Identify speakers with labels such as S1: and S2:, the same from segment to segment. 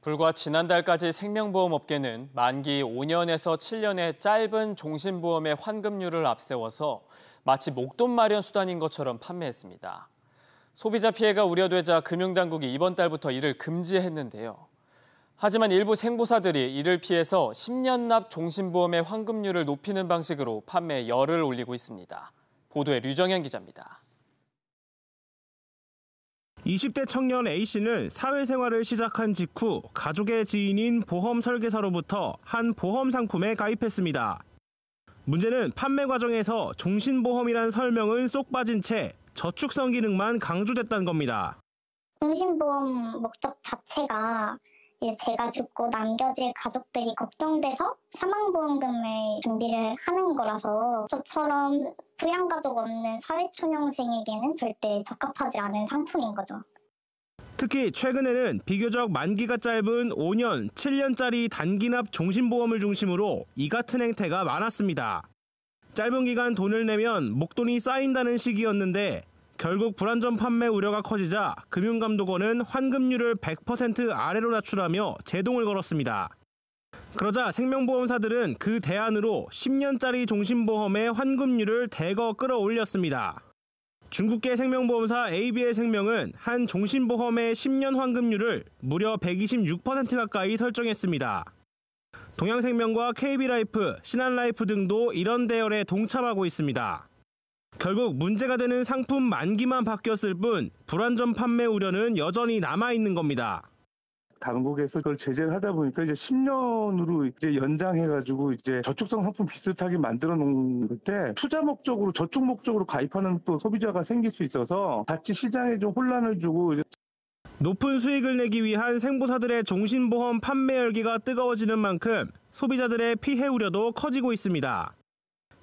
S1: 불과 지난달까지 생명보험업계는 만기 5년에서 7년의 짧은 종신보험의 환급률을 앞세워서 마치 목돈 마련 수단인 것처럼 판매했습니다. 소비자 피해가 우려되자 금융당국이 이번 달부터 이를 금지했는데요. 하지만 일부 생보사들이 이를 피해서 10년 납 종신보험의 환급률을 높이는 방식으로 판매 열을 올리고 있습니다. 보도에 류정현 기자입니다.
S2: 20대 청년 A씨는 사회생활을 시작한 직후 가족의 지인인 보험 설계사로부터 한 보험 상품에 가입했습니다. 문제는 판매 과정에서 종신보험이란 설명은 쏙 빠진 채 저축성 기능만 강조됐다는 겁니다.
S3: 종신보험 목적 자체가 제가 죽고 남겨질 가족들이 걱정돼서 사망보험금을 준비를 하는 거라서 저처럼 부양가족 없는 사회초년생에게는 절대 적합하지 않은 상품인 거죠.
S2: 특히 최근에는 비교적 만기가 짧은 5년, 7년짜리 단기납 종신보험을 중심으로 이 같은 행태가 많았습니다. 짧은 기간 돈을 내면 목돈이 쌓인다는 시기였는데 결국 불안전 판매 우려가 커지자 금융감독원은 환급률을 100% 아래로 낮추라며 제동을 걸었습니다. 그러자 생명보험사들은 그 대안으로 10년짜리 종신보험의 환급률을 대거 끌어올렸습니다. 중국계 생명보험사 ABL 생명은 한 종신보험의 10년 환급률을 무려 126% 가까이 설정했습니다. 동양생명과 KB라이프, 신한라이프 등도 이런 대열에 동참하고 있습니다. 결국 문제가 되는 상품 만기만 바뀌었을 뿐 불안전 판매 우려는 여전히 남아있는 겁니다.
S4: 당국에서 그걸 제재를 하다 보니까 이제 10년으로 이제 연장해가지고 이제 저축성 상품 비슷하게 만들어 놓은 때 투자 목적으로 저축 목적으로 가입하는 또 소비자가 생길 수 있어서 같이 시장에 좀 혼란을 주고 높은 수익을 내기 위한 생보사들의
S2: 종신보험 판매 열기가 뜨거워지는 만큼 소비자들의 피해 우려도 커지고 있습니다.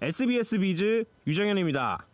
S2: SBS 비즈 유정현입니다.